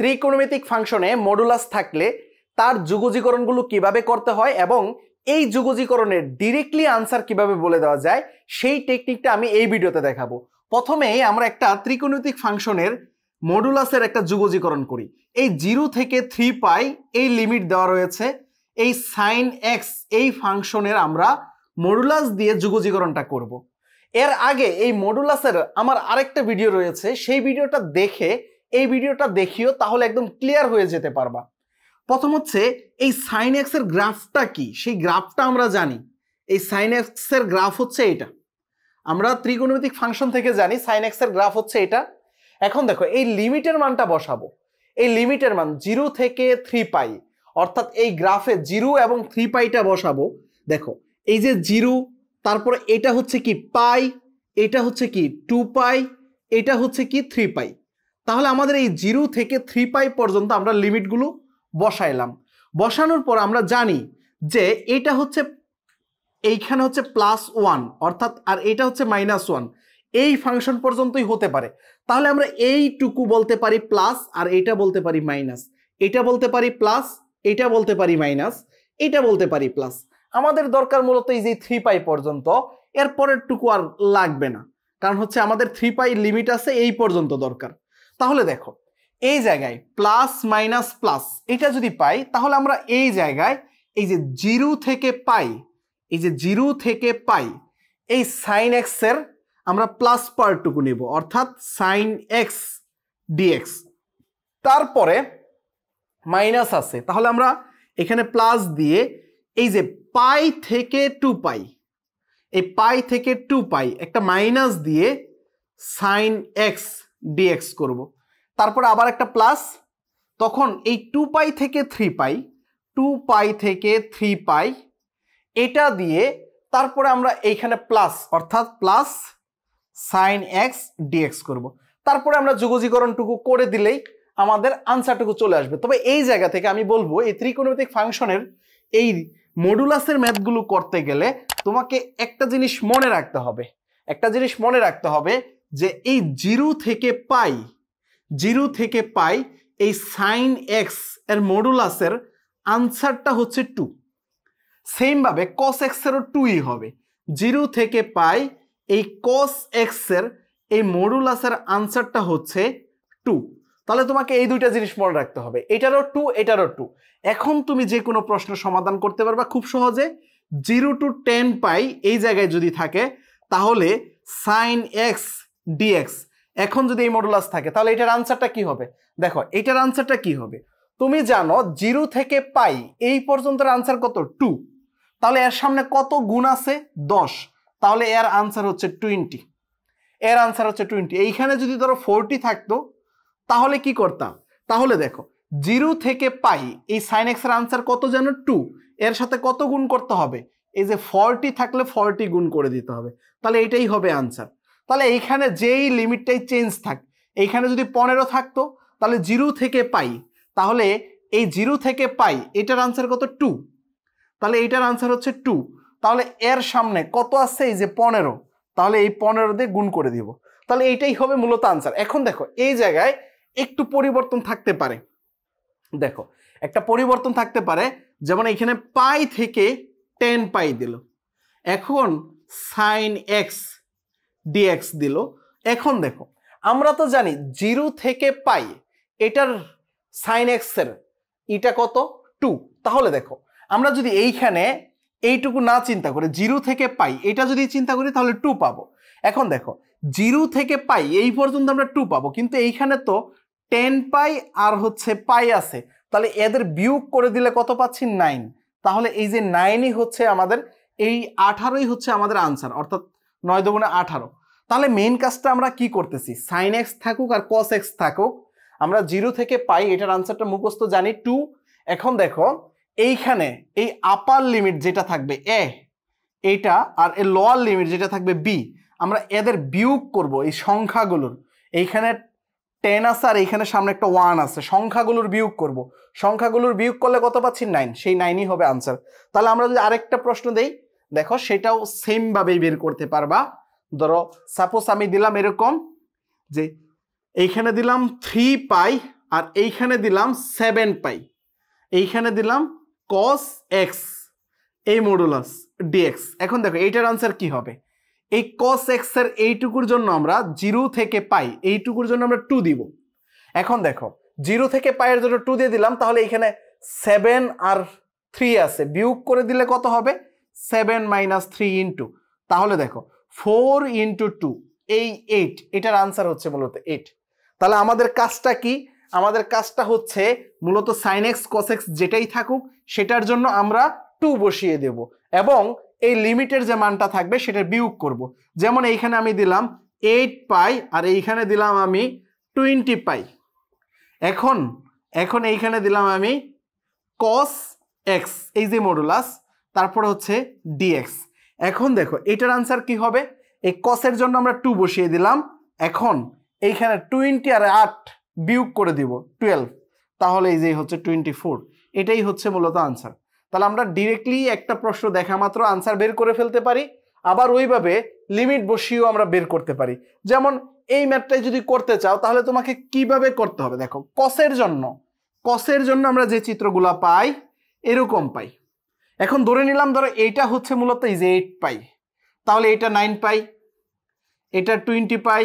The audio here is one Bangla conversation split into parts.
ত্রিকোণমিতিক ফাংশনে মডুলাস থাকলে তার যুগজীকরণগুলো কিভাবে করতে হয় এবং এই যুগজীকরণের ডিরেক্টলি আনসার কিভাবে বলে দেওয়া যায় সেই টেকনিকটা আমি এই ভিডিওতে দেখাবো প্রথমেই আমরা একটা ত্রিকোণমিতিক ফাংশনের মডুলাসের একটা যুগজীকরণ করি এই জিরো থেকে থ্রি পাই এই লিমিট দেওয়া রয়েছে এই সাইন এক্স এই ফাংশনের আমরা মডুলাস দিয়ে যুগজীকরণটা করব। এর আগে এই মডুলাসের আমার আরেকটা ভিডিও রয়েছে সেই ভিডিওটা দেখে এই ভিডিওটা দেখিও তাহলে একদম ক্লিয়ার হয়ে যেতে পারবা প্রথম হচ্ছে এই সাইন এক্সের গ্রাফটা কি সেই গ্রাফটা আমরা জানি এই সাইন এক্সের গ্রাফ হচ্ছে এটা আমরা ত্রিকোণমিতিক ফাংশন থেকে জানি সাইন এক্সের গ্রাফ হচ্ছে এটা এখন দেখো এই লিমিটের মানটা বসাবো এই লিমিটের মান জিরো থেকে থ্রি পাই অর্থাৎ এই গ্রাফে জিরো এবং থ্রি পাইটা বসাবো দেখো এই যে জিরো তারপরে এটা হচ্ছে কি পাই এটা হচ্ছে কি টু পাই এটা হচ্ছে কি থ্রি পাই তাহলে আমাদের এই জিরো থেকে থ্রি পাই পর্যন্ত আমরা লিমিটগুলো বসাইলাম বসানোর পর আমরা জানি যে এটা হচ্ছে এইখানে হচ্ছে প্লাস ওয়ান অর্থাৎ আর এটা হচ্ছে মাইনাস ওয়ান এই ফাংশন পর্যন্তই হতে পারে তাহলে আমরা এইটুকু বলতে পারি প্লাস আর এটা বলতে পারি মাইনাস এটা বলতে পারি প্লাস এটা বলতে পারি মাইনাস এটা বলতে পারি প্লাস আমাদের দরকার মূলত এই যে থ্রি পাই পর্যন্ত এর টুকু আর লাগবে না কারণ হচ্ছে আমাদের থ্রি পাই লিমিট আছে এই পর্যন্ত দরকার তাহলে দেখো এই জায়গায় প্লাস মাইনাস প্লাস এটা যদি পাই তাহলে আমরা এই জায়গায় এই যে জিরু থেকে পাই এই যে জিরু থেকে পাই এই সাইন এক্সের আমরা প্লাস পার্টটুকু নেব অর্থাৎ সাইন এক্স ডিএক্স তারপরে মাইনাস আছে তাহলে আমরা এখানে প্লাস দিয়ে এই যে পাই থেকে টু পাই এই পাই থেকে টু পাই একটা মাইনাস দিয়ে সাইন এক্স ডিএক্স করব তারপরে আবার একটা প্লাস তখন এই টু পাই থেকে থ্রি পাই টু পাই থেকে থ্রি পাই এটা দিয়ে তারপরে আমরা এইখানে প্লাস অর্থাৎ প্লাস সাইন এক্স ডিএক্স করব। তারপরে আমরা যুগজীকরণটুকু করে দিলেই আমাদের আনসারটুকু চলে আসবে তবে এই জায়গা থেকে আমি বলবো এই ত্রিকোণমিতিক ফাংশনের এই মডুলাসের ম্যাথগুলো করতে গেলে তোমাকে একটা জিনিস মনে রাখতে হবে একটা জিনিস মনে রাখতে হবে যে এই জিরো থেকে পাই জিরো থেকে পাই এই সাইন এক্স এর মডুলাসের আনসারটা হচ্ছে টু সেমভাবে কস এক্সেরও টুই হবে জিরো থেকে পাই এই কস এক্সের এই মডুলাসের আনসারটা হচ্ছে টু তাহলে তোমাকে এই দুইটা জিনিস মনে রাখতে হবে এটারও টু এটারও টু এখন তুমি যে কোনো প্রশ্ন সমাধান করতে পারবা খুব সহজে জিরো টু টেন পাই এই জায়গায় যদি থাকে তাহলে সাইন এক্স ডিএক্স এখন যদি এই মডুলাস থাকে তাহলে এটার আনসারটা কি হবে দেখো এটার আনসারটা কি হবে তুমি জানো জিরো থেকে পাই এই পর্যন্ত আনসার কত টু তাহলে এর সামনে কত গুণ আছে দশ তাহলে এর আনসার হচ্ছে টোয়েন্টি এর আনসার হচ্ছে টোয়েন্টি এইখানে যদি ধরো ফোরটি থাকতো তাহলে কি করতাম তাহলে দেখো জিরো থেকে পাই এই সাইনেক্সের আনসার কত যেন টু এর সাথে কত গুণ করতে হবে এই যে ফর্টি থাকলে ফর্টি গুণ করে দিতে হবে তাহলে এটাই হবে আনসার তাহলে এইখানে যেই লিমিটটাই চেঞ্জ থাক এইখানে যদি পনেরো থাকতো তাহলে জিরো থেকে পাই তাহলে এই জিরো থেকে পাই এটার আনসার কত টু তাহলে এইটার আনসার হচ্ছে টু তাহলে এর সামনে কত আছে এই যে পনেরো তাহলে এই পনেরো দিয়ে গুণ করে দিব তাহলে এইটাই হবে মূলত আনসার এখন দেখো এই জায়গায় একটু পরিবর্তন থাকতে পারে দেখো একটা পরিবর্তন থাকতে পারে যেমন এখানে পাই থেকে টেন পাই দিল এখন সাইন এক্স ডিএক্স দিল এখন দেখো আমরা তো জানি জিরো থেকে পাই এটার সাইন এক্সের এটা কত টু তাহলে দেখো আমরা যদি এইখানে এইটুকু না চিন্তা করে জিরো থেকে পাই এটা যদি চিন্তা করি তাহলে টু পাবো এখন দেখো জিরো থেকে পাই এই পর্যন্ত আমরা টু পাবো কিন্তু এইখানে তো টেন পাই আর হচ্ছে পাই আছে তাহলে এদের বিয়োগ করে দিলে কত পাচ্ছি নাইন তাহলে এই যে নাইনই হচ্ছে আমাদের এই আঠারোই হচ্ছে আমাদের আনসার অর্থাৎ নয় দুগুণে আঠারো তাহলে মেইন কাজটা আমরা কি করতেছি সাইন এক্স থাকুক আর কস এক্স থাকুক আমরা জিরো থেকে পাই এটার আনসারটা মুখস্থ জানি টু এখন দেখো এইখানে এই আপার লিমিট যেটা থাকবে এ এটা আর এ লোয়ার লিমিট যেটা থাকবে বি আমরা এদের বিয়োগ করব এই সংখ্যাগুলোর এইখানে টেন আছে আর এইখানে সামনে একটা ওয়ান আছে সংখ্যাগুলোর বিয়োগ করব সংখ্যাগুলোর বিয়োগ করলে কত পাচ্ছি নাইন সেই নাইনই হবে আনসার তাহলে আমরা যদি আরেকটা প্রশ্ন দেই দেখো সেটাও সেমভাবেই বের করতে পারবা ধরো সাপোজ আমি দিলাম এরকম যে এইখানে দিলাম থ্রি পাই আর এইখানে দিলাম সেভেন পাই এইখানে দিলাম কস এক্স এই মডুলাস ডিএক্স এখন দেখো এইটার আনসার কি হবে এই কস এক্সের এইটুকুর জন্য আমরা জিরো থেকে পাই এইটুকুর জন্য আমরা টু দিব এখন দেখো জিরো থেকে এর জন্য টু দিয়ে দিলাম তাহলে এইখানে সেভেন আর থ্রি আছে বিয়োগ করে দিলে কত হবে সেভেন মাইনাস থ্রি ইন্টু তাহলে দেখো ফোর ইন্টু টু এই এইট এটার আনসার হচ্ছে মূলত এইট তাহলে আমাদের কাজটা কি আমাদের কাজটা হচ্ছে মূলত সাইনেক্স কসেক্স যেটাই থাকুক সেটার জন্য আমরা টু বসিয়ে দেব এবং এই লিমিটের যে মানটা থাকবে সেটা বিয়োগ করব। যেমন এইখানে আমি দিলাম এইট পাই আর এইখানে দিলাম আমি টোয়েন্টি পাই এখন এখন এইখানে দিলাম আমি কস এক্স এই যে মডুলাস তারপরে হচ্ছে ডিএক্স এখন দেখো এটার আনসার কি হবে এই কসের জন্য আমরা টু বসিয়ে দিলাম এখন এইখানে টোয়েন্টি আর আট বিয়োগ করে দিব টুয়েলভ তাহলে এই যে হচ্ছে টোয়েন্টি ফোর এটাই হচ্ছে মূলত আনসার তাহলে আমরা ডিরেক্টলি একটা প্রশ্ন দেখা মাত্র আনসার বের করে ফেলতে পারি আবার ওইভাবে লিমিট বসিয়েও আমরা বের করতে পারি যেমন এই ম্যাথটাই যদি করতে চাও তাহলে তোমাকে কিভাবে করতে হবে দেখো কসের জন্য কসের জন্য আমরা যে চিত্রগুলা পাই এরকম পাই এখন ধরে নিলাম ধরো এইটা হচ্ছে মূলত এই যে এইট পাই তাহলে এটা নাইন পাই এটা টোয়েন্টি পাই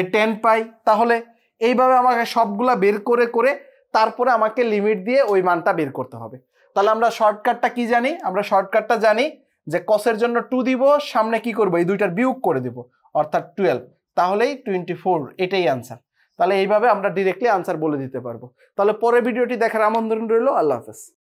এ টেন পাই তাহলে এইভাবে আমাকে সবগুলা বের করে করে তারপরে আমাকে লিমিট দিয়ে ওই মানটা বের করতে হবে তাহলে আমরা শর্টকাটটা কি জানি আমরা শর্টকাটটা জানি যে কসের জন্য টু দিব সামনে কি করব এই দুইটার বিয়োগ করে দিব অর্থাৎ টুয়েলভ তাহলেই টোয়েন্টি ফোর এটাই আনসার তাহলে এইভাবে আমরা ডিরেক্টলি আনসার বলে দিতে পারবো তাহলে পরের ভিডিওটি দেখার আমন্ত্রণ রইল আল্লাহ হাফেজ